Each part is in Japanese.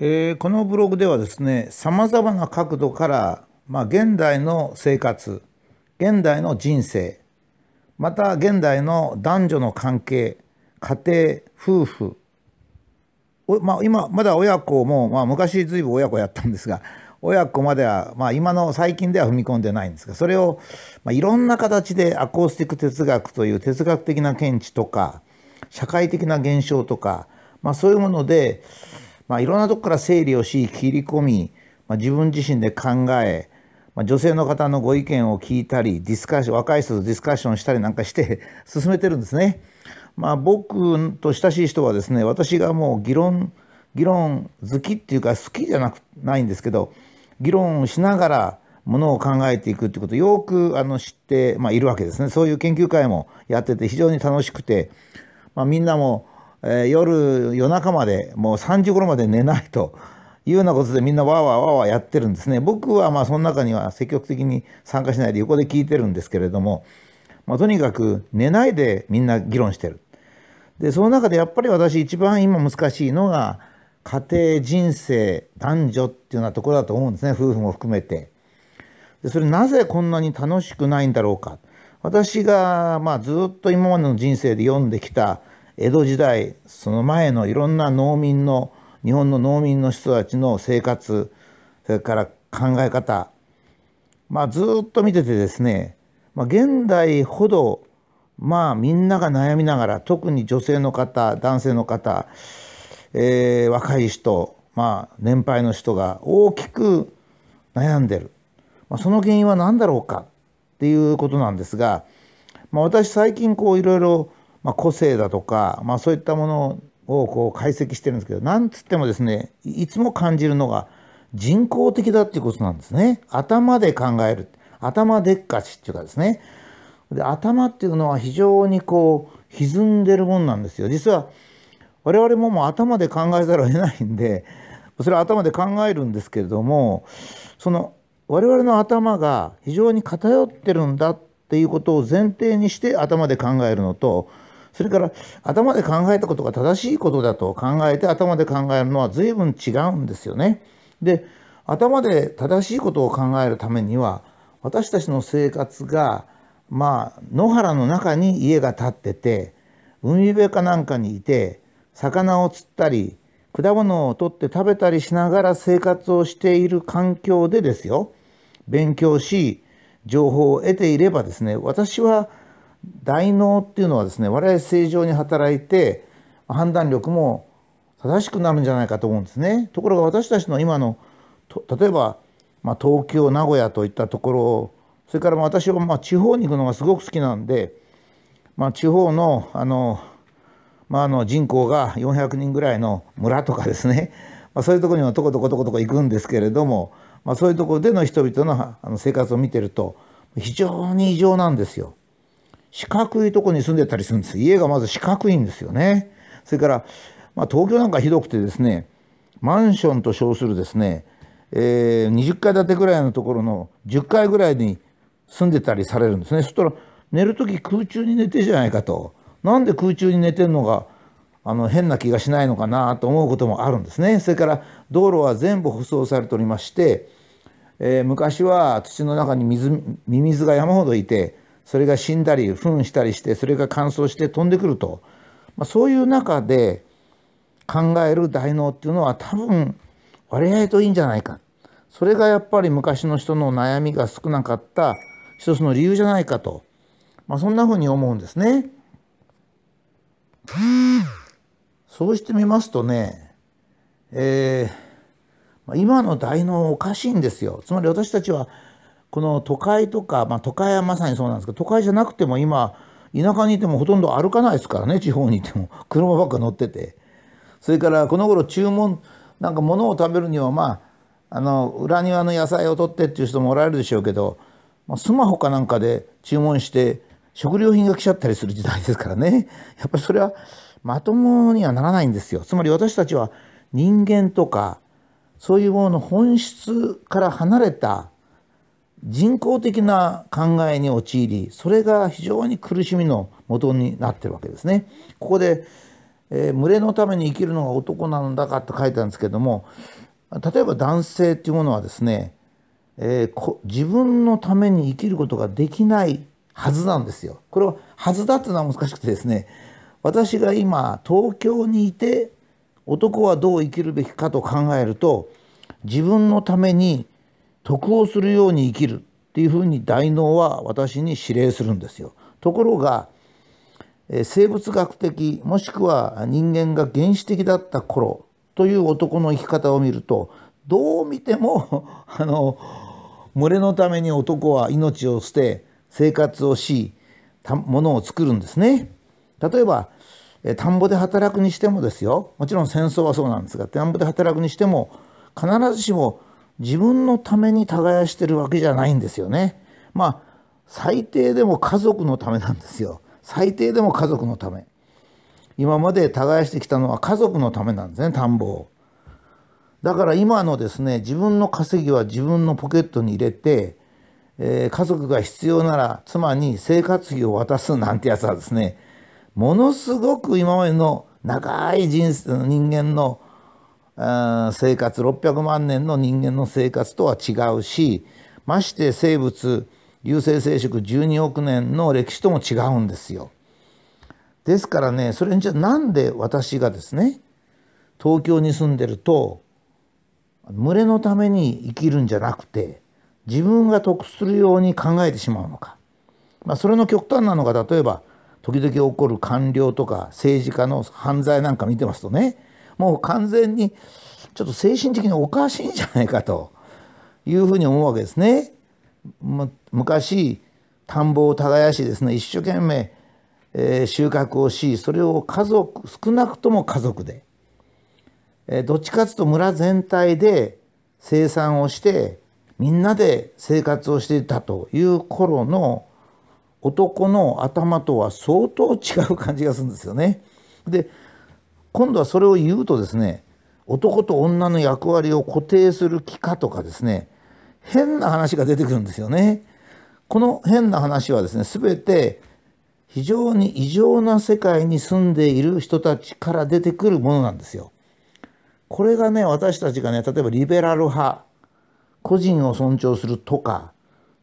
えー、このブログではですねさまざまな角度から、まあ、現代の生活現代の人生また現代の男女の関係家庭夫婦まあ、今まだ親子も、まあ、昔随分親子やったんですが親子までは、まあ、今の最近では踏み込んでないんですがそれを、まあ、いろんな形でアコースティック哲学という哲学的な見地とか社会的な現象とか、まあ、そういうもので、まあ、いろんなとこから整理をし切り込み、まあ、自分自身で考え、まあ、女性の方のご意見を聞いたりディスカッション若い人とディスカッションしたりなんかして進めてるんですね。まあ、僕と親しい人はですね私がもう議論議論好きっていうか好きじゃなくないんですけど議論をしながらものを考えていくってことをよくあの知って、まあ、いるわけですねそういう研究会もやってて非常に楽しくて、まあ、みんなもえー、夜夜中までもう3時頃まで寝ないというようなことでみんなわわわわやってるんですね僕はまあその中には積極的に参加しないで横で聞いてるんですけれども、まあ、とにかく寝ないでみんな議論してるでその中でやっぱり私一番今難しいのが家庭人生男女っていうようなところだと思うんですね夫婦も含めてでそれなぜこんなに楽しくないんだろうか私がまあずっと今までの人生で読んできた江戸時代その前のいろんな農民の日本の農民の人たちの生活それから考え方まあずっと見ててですね、まあ、現代ほどまあみんなが悩みながら特に女性の方男性の方、えー、若い人まあ年配の人が大きく悩んでる、まあ、その原因は何だろうかっていうことなんですが、まあ、私最近こういろいろまあ、個性だとか、まあ、そういったものをこう解析してるんですけどなんつってもですねいつも感じるのが人工的だっていうことなんですね頭で考える頭でっかちっていうかですねで頭っていうのは非常にこう歪んでるもんなんですよ実は我々ももう頭で考えざるを得ないんでそれは頭で考えるんですけれどもその我々の頭が非常に偏ってるんだっていうことを前提にして頭で考えるのとそれから頭で考えたことが正しいことだと考えて頭で考えるのは随分違うんですよね。で頭で正しいことを考えるためには私たちの生活がまあ野原の中に家が建ってて海辺かなんかにいて魚を釣ったり果物を取って食べたりしながら生活をしている環境でですよ勉強し情報を得ていればですね私は大脳っていうのはですね我々正常に働いて判断力も正しくなるんじゃないかと思うんですね。ところが私たちの今の例えば、まあ、東京名古屋といったところそれから私はまあ地方に行くのがすごく好きなんで、まあ、地方のあの、まあ、の人口が400人ぐらいの村とかですね、まあ、そういうとこにはとことことことこ行くんですけれども、まあ、そういうところでの人々のあの生活を見てると非常に異常なんですよ。四角いとこに住んでたりするんです家がまず四角いんですよねそれから、まあ、東京なんかひどくてですねマンションと称するですね、えー、20階建てぐらいのところの10階ぐらいに住んでたりされるんですねそしたら寝る時空中に寝てじゃないかとなんで空中に寝てるのがあの変な気がしないのかなと思うこともあるんですねそれから道路は全部舗装されておりまして、えー、昔は土の中に水ミミズが山ほどいてそれが死んだり糞したりしてそれが乾燥して飛んでくると、まあ、そういう中で考える大脳っていうのは多分割合といいんじゃないかそれがやっぱり昔の人の悩みが少なかった一つの理由じゃないかと、まあ、そんなふうに思うんですね。そうしてみますとね、えー、今の大脳おかしいんですよ。つまり私たちはこの都会とか、まあ、都会はまさにそうなんですけど都会じゃなくても今田舎にいてもほとんど歩かないですからね地方にいても 車ばっか乗っててそれからこの頃注文なんか物を食べるにはまああの裏庭の野菜を取ってっていう人もおられるでしょうけど、まあ、スマホかなんかで注文して食料品が来ちゃったりする時代ですからね やっぱりそれはまともにはならないんですよつまり私たちは人間とかそういうものの本質から離れた人工的な考えに陥りそれが非常に苦しみの元になってるわけですね。ここで、えー、群れのために生きるのが男なんだかって書いたんですけども例えば男性っていうものはですね、えー、自分のために生きることができないはずなんですよ。これははずだっていうのは難しくてですね私が今東京にいて男はどう生きるべきかと考えると自分のために得をするように生きるっていうふうに大脳は私に指令するんですよ。ところが生物学的もしくは人間が原始的だった頃という男の生き方を見るとどう見ても あの群れのために男は命を捨て生活をしたものを作るんですね。例えば田んぼで働くにしてもですよもちろん戦争はそうなんですが田んぼで働くにしても必ずしも自分のために耕してるわけじゃないんですよね。まあ最低でも家族のためなんですよ。最低でも家族のため。今まで耕してきたのは家族のためなんですね、田んぼを。だから今のですね、自分の稼ぎは自分のポケットに入れて、えー、家族が必要なら妻に生活費を渡すなんてやつはですね、ものすごく今までの長い人生の人間の生活600万年の人間の生活とは違うしまして生物有性生殖12億年の歴史とも違うんですよ。ですからねそれにじゃなんで私がですね東京に住んでると群れのために生きるんじゃなくて自分が得するように考えてしまうのか、まあ、それの極端なのが例えば時々起こる官僚とか政治家の犯罪なんか見てますとねもう完全にちょっと精神的におかしいんじゃないかというふうに思うわけですね。昔田んぼを耕しですね一生懸命、えー、収穫をしそれを家族少なくとも家族で、えー、どっちかつと村全体で生産をしてみんなで生活をしていたという頃の男の頭とは相当違う感じがするんですよね。で今度はそれを言うとですね男と女の役割を固定する気かとかですね変な話が出てくるんですよね。この変な話はですね全て非常に異常な世界に住んでいる人たちから出てくるものなんですよ。これがね私たちがね例えばリベラル派個人を尊重するとか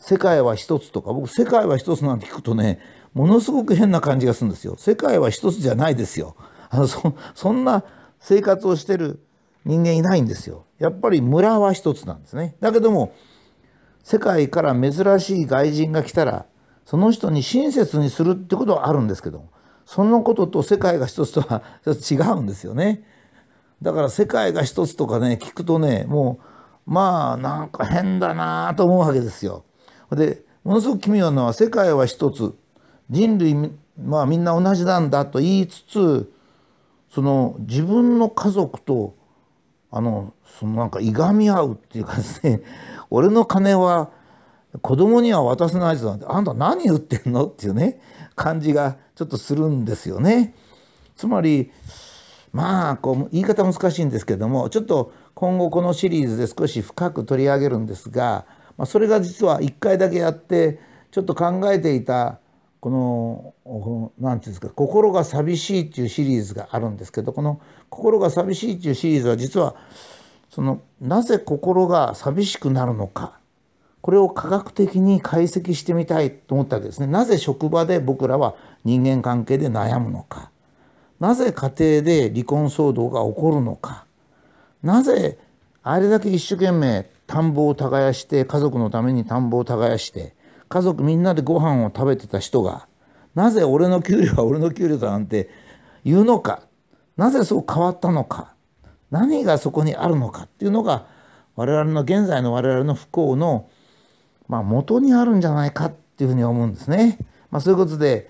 世界は一つとか僕世界は一つなんて聞くとねものすごく変な感じがするんですよ。世界は一つじゃないですよ。そそんな生活をしてる人間いないんですよ。やっぱり村は一つなんですね。だけども世界から珍しい外人が来たらその人に親切にするってことはあるんですけどそのことと世界が一つとはちょっと違うんですよね。だから世界が一つとかね聞くとねもうまあなんか変だなと思うわけですよ。でものすごく奇妙なのは世界は一つ人類まあみんな同じなんだと言いつつその自分の家族とあのそのなんかいがみ合うっていうかですね 俺の金は子供には渡せないぞなんてあんた何言ってんのっていうね感じがちょっとするんですよね。つまりまあこう言い方難しいんですけどもちょっと今後このシリーズで少し深く取り上げるんですが、まあ、それが実は1回だけやってちょっと考えていたこの何て言うんですか「心が寂しい」っていうシリーズがあるんですけどこの「心が寂しい」っていうシリーズは実はそのなぜ心が寂しくなるのかこれを科学的に解析してみたいと思ったわけですね。なぜ職場で僕らは人間関係で悩むのかなぜ家庭で離婚騒動が起こるのかなぜあれだけ一生懸命田んぼを耕して家族のために田んぼを耕して家族みんなでご飯を食べてた人がなぜ俺の給料は俺の給料だなんて言うのかなぜそう変わったのか何がそこにあるのかっていうのが我々の現在の我々の不幸の、まあ、元にあるんじゃないかっていうふうに思うんですね。まあ、そういうことで、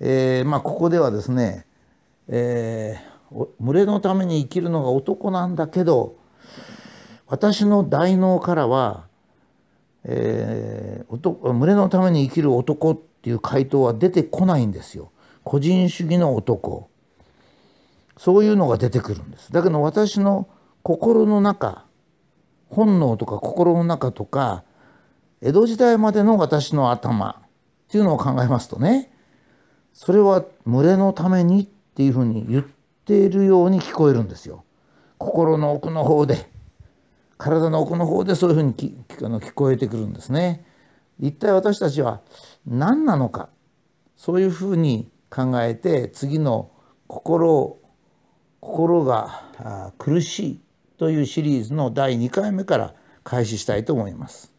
えーまあ、ここではですね、えー、群れのために生きるのが男なんだけど私の大脳からはえー、群れのために生きる男っていう回答は出てこないんですよ。個人主義の男。そういうのが出てくるんです。だけど私の心の中、本能とか心の中とか、江戸時代までの私の頭っていうのを考えますとね、それは群れのためにっていうふうに言っているように聞こえるんですよ。心の奥の方で。体の奥の方でそういうふうにあの聞こえてくるんですね。一体私たちは何なのかそういうふうに考えて次の心を心が苦しいというシリーズの第2回目から開始したいと思います。